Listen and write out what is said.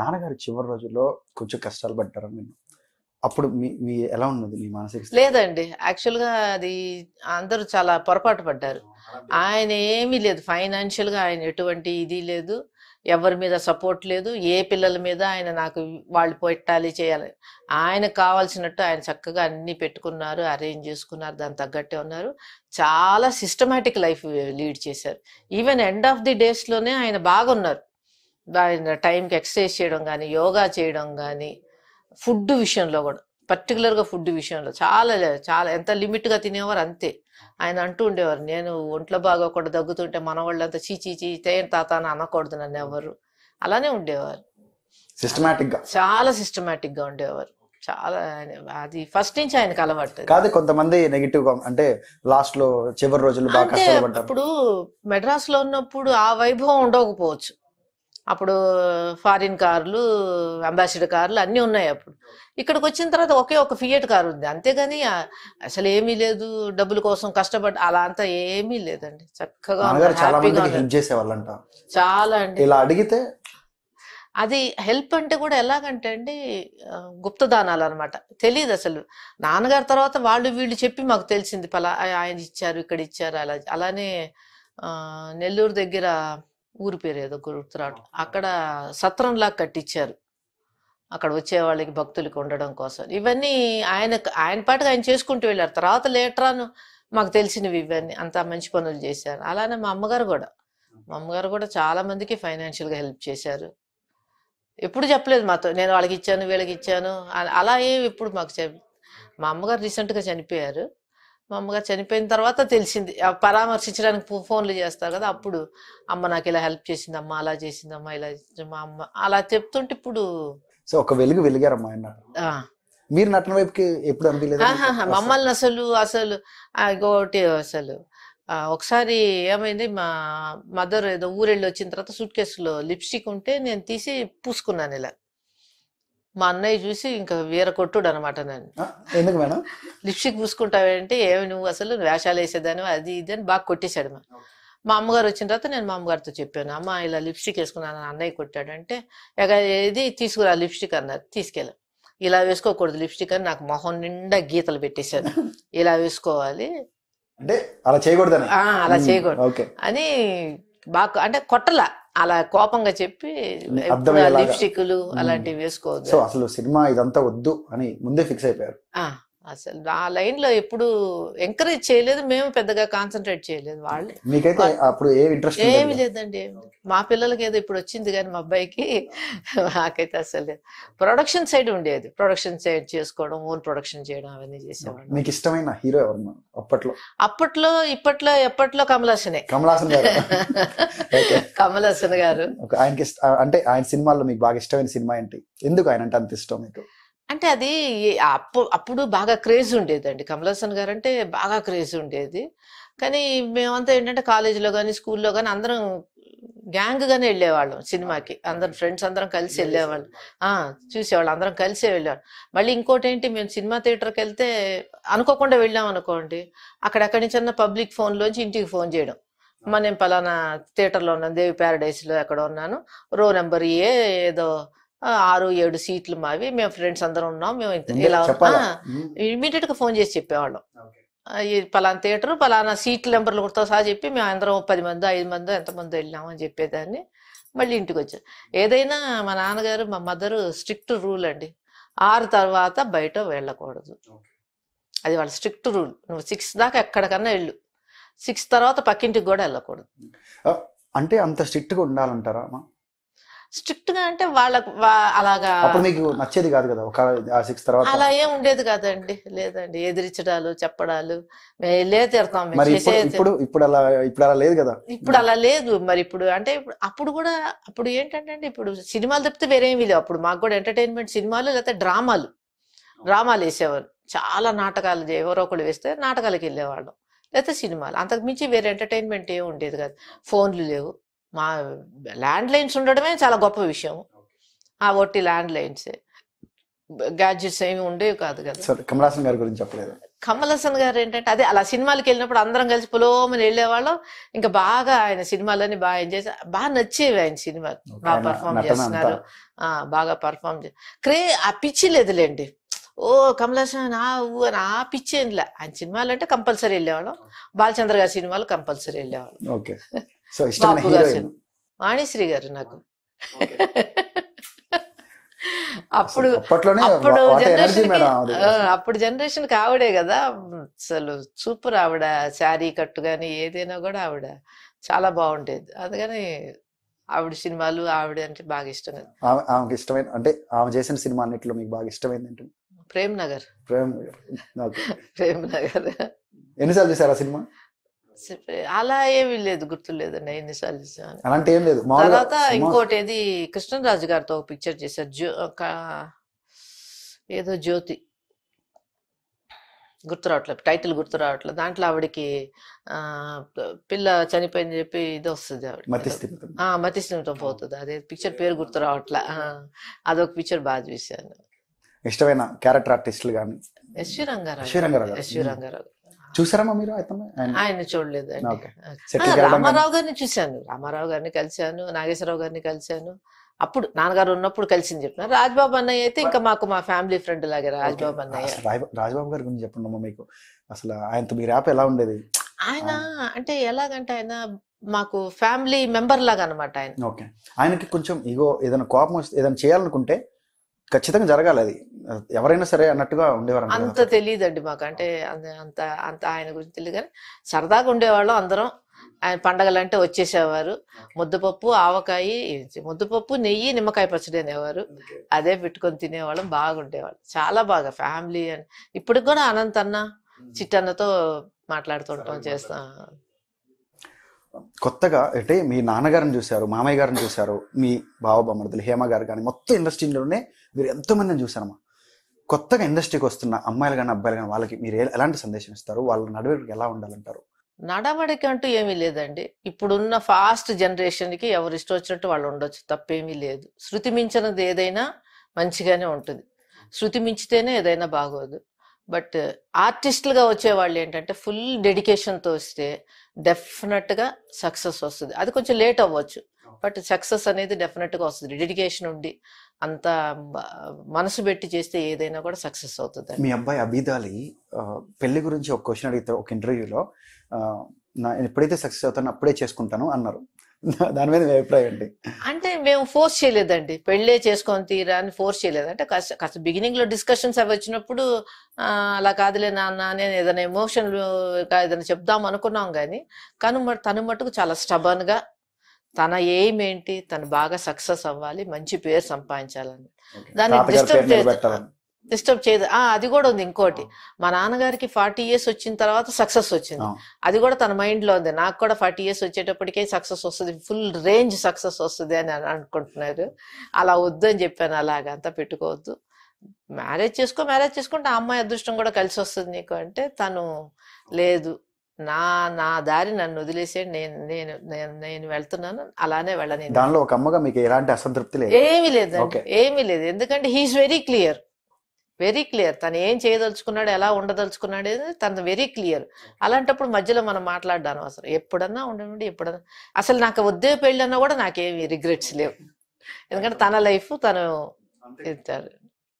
నాన్నగారు చివరి రోజుల్లో కొంచెం కష్టాలు పడ్డారు నేను అప్పుడు మీ ఎలా ఉన్నది మీ మానసిక లేదండి యాక్చువల్గా అది అందరూ చాలా పొరపాటు పడ్డారు ఆయన ఏమీ లేదు ఫైనాన్షియల్గా ఆయన ఎటువంటి ఇది లేదు ఎవరి మీద సపోర్ట్ లేదు ఏ పిల్లల మీద ఆయన నాకు వాళ్ళు పెట్టాలి చేయాలి ఆయన కావాల్సినట్టు ఆయన చక్కగా అన్ని పెట్టుకున్నారు అరేంజ్ చేసుకున్నారు దాని తగ్గట్టే ఉన్నారు చాలా సిస్టమేటిక్ లైఫ్ లీడ్ చేశారు ఈవెన్ ఎండ్ ఆఫ్ ది డేస్లోనే ఆయన బాగున్నారు దాని టైంకి ఎక్సర్సైజ్ చేయడం కానీ యోగా చేయడం కానీ ఫుడ్ విషయంలో కూడా పర్టికులర్గా ఫుడ్ విషయంలో చాలా చాలా ఎంత లిమిట్గా తినేవారు అంతే ఆయన అంటూ ఉండేవారు నేను ఒంట్లో బాగా ఒకటి దగ్గుతుంటే మన చీ చీ తేన తాత అని అనకూడదు నన్ను ఎవరు అలానే ఉండేవారు సిస్టమేటిక్గా చాలా సిస్టమేటిక్గా ఉండేవారు చాలా అది ఫస్ట్ నుంచి ఆయనకు అలవాటు కాదు కొంతమంది నెగిటివ్ అంటే లాస్ట్ లో చివరి రోజులు బాగా ఇప్పుడు మెడ్రాస్ లో ఉన్నప్పుడు ఆ వైభవం ఉండకపోవచ్చు అప్పుడు ఫారిన్ కార్లు అంబాసిడర్ కార్లు అన్నీ ఉన్నాయి అప్పుడు ఇక్కడికి వచ్చిన తర్వాత ఒకే ఒక ఫియట్ కారు ఉంది అంతేగాని అసలు ఏమీ లేదు డబ్బుల కోసం కష్టపడి అలా అంతా ఏమీ లేదండి చక్కగా చాలా అండి ఇలా అడిగితే అది హెల్ప్ అంటే కూడా ఎలాగంటే అండి గుప్తదానాలు అనమాట తెలియదు అసలు నాన్నగారి తర్వాత వాళ్ళు వీళ్ళు చెప్పి మాకు తెలిసింది పలా ఆయన ఇచ్చారు ఇక్కడ ఇచ్చారు అలా అలానే నెల్లూరు దగ్గర ఊరి పేరు ఏదో గుర్తురాడు అక్కడ సత్రంలా కట్టించారు అక్కడ వచ్చే వాళ్ళకి భక్తులకి ఉండడం కోసం ఇవన్నీ ఆయన ఆయన పాటుగా ఆయన చేసుకుంటూ వెళ్ళారు తర్వాత లేటరాను మాకు తెలిసినవి ఇవన్నీ అంత మంచి పనులు చేశారు అలానే మా అమ్మగారు కూడా మా అమ్మగారు కూడా చాలా మందికి ఫైనాన్షియల్గా హెల్ప్ చేశారు ఎప్పుడు చెప్పలేదు మాతో నేను వాళ్ళకి ఇచ్చాను వీళ్ళకి ఇచ్చాను అలా ఏమి ఇప్పుడు మాకు చెప్ మా అమ్మగారు రీసెంట్గా చనిపోయారు మా అమ్మగారు చనిపోయిన తర్వాత తెలిసింది పరామర్శించడానికి ఫోన్లు చేస్తారు కదా అప్పుడు అమ్మ నాకు ఇలా హెల్ప్ చేసిందమ్మా అలా చేసిందమ్మా ఇలా మా అమ్మ అలా చెప్తుంటే ఇప్పుడు సో ఒక వెలుగు వెలిగారమ్మా మీరు నటన వైపుకి ఎప్పుడు అనిపించలేదు మమ్మల్ని అసలు అసలు ఇంకోటి అసలు ఒకసారి ఏమైంది మా మదర్ ఏదో ఊరెళ్ళి వచ్చిన తర్వాత సూట్ కేసులో లిప్స్టిక్ ఉంటే నేను తీసి పూసుకున్నాను ఇలా మా అన్నయ్య చూసి ఇంకా వీర కొట్టుడు అనమాట నన్ను ఎందుకు మేడం లిప్స్టిక్ పూసుకుంటావంటే ఏమి నువ్వు అసలు వేషాలు వేసేదాని అది ఇది అని బాగా కొట్టేశాడు మా మా అమ్మగారు వచ్చిన తర్వాత నేను మా అమ్మగారితో చెప్పాను అమ్మ ఇలా లిప్స్టిక్ వేసుకున్నాను అన్నయ్య కొట్టాడు అంటే ఇక ఏది తీసుకురా లిప్స్టిక్ అన్నారు తీసుకెళ్ళాను ఇలా వేసుకోకూడదు లిప్స్టిక్ అని నాకు మొహం నిండా గీతలు పెట్టేశాను ఇలా వేసుకోవాలి అంటే అలా చేయకూడదు అలా చేయకూడదు అని బాగా అంటే కొట్టలా అలా కోపంగా చెప్పి లిప్స్టిక్లు అలాంటివి వేసుకోవద్దు సో అసలు సినిమా ఇదంతా వద్దు అని ముందే ఫిక్స్ అయిపోయారు అసలు ఆ లైన్ లో ఎప్పుడు ఎంకరేజ్ చేయలేదు మేము పెద్దగా కాన్సన్ట్రేట్ చేయలేదు వాళ్ళు మీకైతే అప్పుడు ఇంట్రెస్ట్ ఏమి లేదండి మా పిల్లలకి ఏదో ఇప్పుడు వచ్చింది కానీ మా అబ్బాయికి నాకైతే అసలు ప్రొడక్షన్ సైడ్ ఉండేది ప్రొడక్షన్ సైడ్ చేసుకోవడం ఓన్ ప్రొడక్షన్ చేయడం అవన్నీ చేసేవాడు మీకు ఇష్టమైన హీరో ఎవరు అప్పట్లో అప్పట్లో ఇప్పట్లో ఎప్పట్లో కమలాసనే కమలాసన్ గారు కమలాసన్ గారు ఆయనకి అంటే ఆయన సినిమాల్లో మీకు బాగా ఇష్టమైన సినిమా ఏంటి ఎందుకు ఆయన అంటే అంత ఇష్టం మీకు అంటే అది అప్పు అప్పుడు బాగా క్రేజ్ ఉండేదండి కమల్ హాసన్ గారు అంటే బాగా క్రేజ్ ఉండేది కానీ మేమంతా ఏంటంటే కాలేజీలో కానీ స్కూల్లో కానీ అందరం గ్యాంగ్గానే వెళ్ళేవాళ్ళం సినిమాకి అందరం ఫ్రెండ్స్ అందరం కలిసి వెళ్ళేవాళ్ళం చూసేవాళ్ళం అందరం కలిసే వెళ్ళేవాళ్ళం మళ్ళీ ఇంకోటి ఏంటి మేము సినిమా థియేటర్కి వెళ్తే అనుకోకుండా వెళ్ళాం అనుకోండి అక్కడక్కడి నుంచి పబ్లిక్ ఫోన్లోంచి ఇంటికి ఫోన్ చేయడం మనం పలానా థియేటర్లో ఉన్నాను దేవి ప్యారడైస్లో ఎక్కడ ఉన్నాను రో నెంబర్ ఏ ఏదో ఆరు ఏడు సీట్లు మావి మేము ఫ్రెండ్స్ అందరం ఉన్నాం మేము ఇలా ఇమీడియట్ గా ఫోన్ చేసి చెప్పేవాళ్ళం పలానా థియేటర్ పలానా సీట్ నెంబర్లు కొడతా సహా చెప్పి మేము అందరం పది మంది ఐదు మంది ఎంతమంది వెళ్ళాము అని చెప్పేదాన్ని మళ్ళీ ఇంటికి వచ్చాం ఏదైనా మా నాన్నగారు మా మదర్ స్ట్రిక్ట్ రూల్ అండి ఆరు తర్వాత బయట వెళ్ళకూడదు అది వాళ్ళ స్ట్రిక్ట్ రూల్ నువ్వు సిక్స్ దాకా ఎక్కడికన్నా వెళ్ళు సిక్స్ తర్వాత పక్కింటికి కూడా వెళ్ళకూడదు అంటే అంత స్ట్రిక్ట్గా ఉండాలంటారా స్ట్రిక్ట్ గా అంటే వాళ్ళకు అలాగా అప్పుడు మీకు నచ్చేది కాదు కదా ఒక సిక్స్ తర్వాత అలా ఏం ఉండేది కాదండి లేదండి ఎదిరించడాలు చెప్పడాలు మేలే తిడతాం ఇప్పుడు ఇప్పుడు అలా ఇప్పుడు అలా లేదు కదా ఇప్పుడు అలా లేదు మరి ఇప్పుడు అంటే అప్పుడు కూడా అప్పుడు ఏంటంటే ఇప్పుడు సినిమాలు తప్పితే వేరేమి లేవు అప్పుడు మాకు కూడా ఎంటర్టైన్మెంట్ సినిమాలు లేకపోతే డ్రామాలు డ్రామాలు వేసేవారు చాలా నాటకాలు ఎవరో ఒకళ్ళు వేస్తే నాటకాలకు వెళ్ళేవాళ్ళం లేకపోతే సినిమాలు అంతకు మించి వేరే ఎంటర్టైన్మెంట్ ఏమి ఉండేది కాదు ఫోన్లు లేవు మా ల్యాండ్ లైన్స్ ఉండడమే చాలా గొప్ప విషయం ఆ ఒట్టి ల్యాండ్ లైన్స్ గ్యాడ్జెట్స్ ఏమి ఉండేవి కాదు కదా కమలాసన్ గారి గురించి చెప్పలేదు కమలాసన్ గారు ఏంటంటే అదే అలా సినిమాలకు వెళ్ళినప్పుడు అందరం కలిసి పులోమని వెళ్ళేవాళ్ళం ఇంకా బాగా ఆయన సినిమాలన్నీ బాగా ఎంజాయ్ బాగా నచ్చేవి ఆయన సినిమా బాగా పర్ఫామ్ చేస్తున్నారు ఆ బాగా పర్ఫామ్ చే క్రే ఆ పిచ్చి లేదులేండి ఓ కమలాసన్ ఆ ఊ అని ఆ పిచ్చి ఆయన సినిమాలు అంటే కంపల్సరీ వెళ్ళేవాళ్ళం బాలచంద్ర గారి సినిమాలు కంపల్సరీ వెళ్ళేవాళ్ళం సో ఇష్టమైన హీరోయిన్ వాణిశ్రీ గారు నాకు అప్పుడు అప్పుడు జనరేషన్ అప్పుడు జనరేషన్ కి ఆవిడే కదా అసలు సూపర్ ఆవిడ శారీ కట్టు కానీ ఏదైనా కూడా ఆవిడ చాలా బాగుండేది అందుకని ఆవిడ సినిమాలు ఆవిడ అంటే బాగా ఇష్టం ఆమెకి ఇష్టమైన అంటే ఆమె చేసిన సినిమా అన్నిట్లో మీకు బాగా ఇష్టమైంది అంటే ప్రేమ్ నగర్ ప్రేమ్ నగర్ ప్రేమ్ నగర్ ఎన్నిసార్లు చూసారు ఆ సినిమా అలా ఏమీ లేదు గుర్తులేదండి ఎన్నిసార్లు లేదు తర్వాత ఇంకోటి ఏది కృష్ణరాజు గారితో ఒక పిక్చర్ చేశారు జ్యో ఏదో జ్యోతి గుర్తు రావట్లేదు టైటిల్ గుర్తు రావట్లేదు దాంట్లో ఆవిడకి పిల్ల చనిపోయింది చెప్పి ఇది వస్తుంది ఆవిడ మతి స్థిమితం పోతుంది అదే పిక్చర్ పేరు గుర్తు రావట్లే అదొక పిక్చర్ బాగా చూశాను ఇష్టమైన క్యారెక్టర్ ఆర్టిస్టులు కానీ ఎస్వి రంగారావు రంగారావు రంగారావు చూసారమ్మా మీరు ఆయన చూడలేదు రామారావు గారిని చూశాను రామారావు గారిని కలిశాను నాగేశ్వరరావు గారిని కలిశాను అప్పుడు నాన్నగారు ఉన్నప్పుడు కలిసింది చెప్పినా రాజ్బాబు అన్నయ్య అయితే ఇంకా మాకు మా ఫ్యామిలీ ఫ్రెండ్ లాగే రాజ్బాబు అన్నయ్య రాజ్బాబు గారి గురించి చెప్పండి అమ్మా మీకు అసలు ఆయనతో మీ ర్యాప్ ఎలా ఉండేది ఆయన అంటే ఎలాగంటే ఆయన మాకు ఫ్యామిలీ మెంబర్ లాగా అనమాట ఆయన ఓకే ఆయనకి కొంచెం ఇగో ఏదైనా కోపం వస్తే ఏదైనా చేయాలనుకుంటే ఖచ్చితంగా జరగాలి అది ఎవరైనా సరే అన్నట్టుగా ఉండేవారు అంత తెలియదండి మాకు అంటే అంత అంత ఆయన గురించి తెలియదు కానీ సరదాగా ఉండేవాళ్ళం అందరం ఆయన పండగలంటే వచ్చేసేవారు ముద్దపప్పు ఆవకాయ ముద్దపప్పు నెయ్యి నిమ్మకాయ పచ్చడి అనేవారు అదే పెట్టుకొని తినేవాళ్ళం బాగుండేవాళ్ళు చాలా బాగా ఫ్యామిలీ అని ఇప్పటికి కూడా అనంత అన్న చిట్టన్నతో మాట్లాడుతుంటాం చేస్తాం కొత్తగా అంటే మీ నాన్నగారిని చూశారు మామయ్య గారిని చూశారు మీ బావబామర్దులు హేమ గారు కానీ మొత్తం ఇండస్ట్రీలోనే మీరు ఎంతోమందిని చూశారమ్మా కొత్తగా ఇండస్ట్రీకి వస్తున్న అమ్మాయిలు కానీ అబ్బాయిలు కానీ వాళ్ళకి మీరు ఎలాంటి సందేశం ఇస్తారు వాళ్ళ నడవడికి ఎలా ఉండాలంటారు నడవడికి అంటూ ఏమీ లేదండి ఇప్పుడున్న ఫాస్ట్ జనరేషన్కి ఎవరు ఇష్టం వచ్చినట్టు వాళ్ళు ఉండొచ్చు తప్పేమీ లేదు శృతి మించినది ఏదైనా మంచిగానే ఉంటుంది శృతి మించితేనే ఏదైనా బాగోదు బట్ ఆర్టిస్టులుగా వచ్చేవాళ్ళు ఏంటంటే ఫుల్ డెడికేషన్తో వస్తే డెఫినెట్గా సక్సెస్ వస్తుంది అది కొంచెం లేట్ అవ్వచ్చు బట్ సక్సెస్ అనేది డెఫినెట్గా వస్తుంది డెడికేషన్ ఉండి అంత మనసు పెట్టి చేస్తే ఏదైనా కూడా సక్సెస్ అవుతుంది మీ అబ్బాయి అభిదాలి పెళ్లి గురించి ఒక క్వశ్చన్ అడిగితే ఒక ఇంటర్వ్యూలో నా ఎప్పుడైతే సక్సెస్ అవుతానో అప్పుడే చేసుకుంటాను అన్నారు దాని మీద అభిప్రాయం అండి అంటే మేము ఫోర్స్ చేయలేదండి పెళ్ళే చేసుకొని తీరా అని ఫోర్స్ చేయలేదు అంటే కాస్త కాస్త బిగినింగ్ లో డిస్కషన్స్ అవి వచ్చినప్పుడు అలా కాదులే నాన్న నేను ఏదైనా ఎమోషన్ ఏదైనా చెప్దాం అనుకున్నాం కానీ కానీ తను మటుకు చాలా స్టబన్ గా తన ఎయిమ్ ఏంటి తను బాగా సక్సెస్ అవ్వాలి మంచి పేరు సంపాదించాలని దాన్ని డిస్టర్బ్ చేయాలి డిస్టర్బ్ చేయదు అది కూడా ఉంది ఇంకోటి మా నాన్నగారికి ఫార్టీ ఇయర్స్ వచ్చిన తర్వాత సక్సెస్ వచ్చింది అది కూడా తన మైండ్ లో ఉంది నాకు కూడా ఫార్టీ ఇయర్స్ వచ్చేటప్పటికే సక్సెస్ వస్తుంది ఫుల్ రేంజ్ సక్సెస్ వస్తుంది అని అనుకుంటున్నారు అలా వద్దు అని చెప్పాను అలాగ అంతా పెట్టుకోవద్దు మ్యారేజ్ చేసుకో మ్యారేజ్ చేసుకుంటే ఆ అమ్మాయి అదృష్టం కూడా కలిసి వస్తుంది నీకు అంటే తను లేదు నా నా దారి నన్ను వదిలేసే నేను నేను నేను వెళ్తున్నాను అలానే వెళ్ళని దానిలో ఒక అమ్మగా మీకు ఎలాంటి అసంతృప్తి లేదు ఏమీ లేదు ఏమీ లేదు ఎందుకంటే he's very clear very clear తను ఏం చేయదలుచుకున్నాడు ఎలా ఉండదలుచుకున్నాడు తను వెరీ క్లియర్ అలాంటప్పుడు మధ్యలో మనం మాట్లాడ్డాను అసలు ఎప్పుడన్నా ఉండనుండి ఎప్పుడన్నా అసలు నాకు వద్దే పెళ్ళన్నా కూడా నాకేమి రిగ్రెట్స్ లేవు ఎందుకంటే తన లైఫ్ తను ఇచ్చారు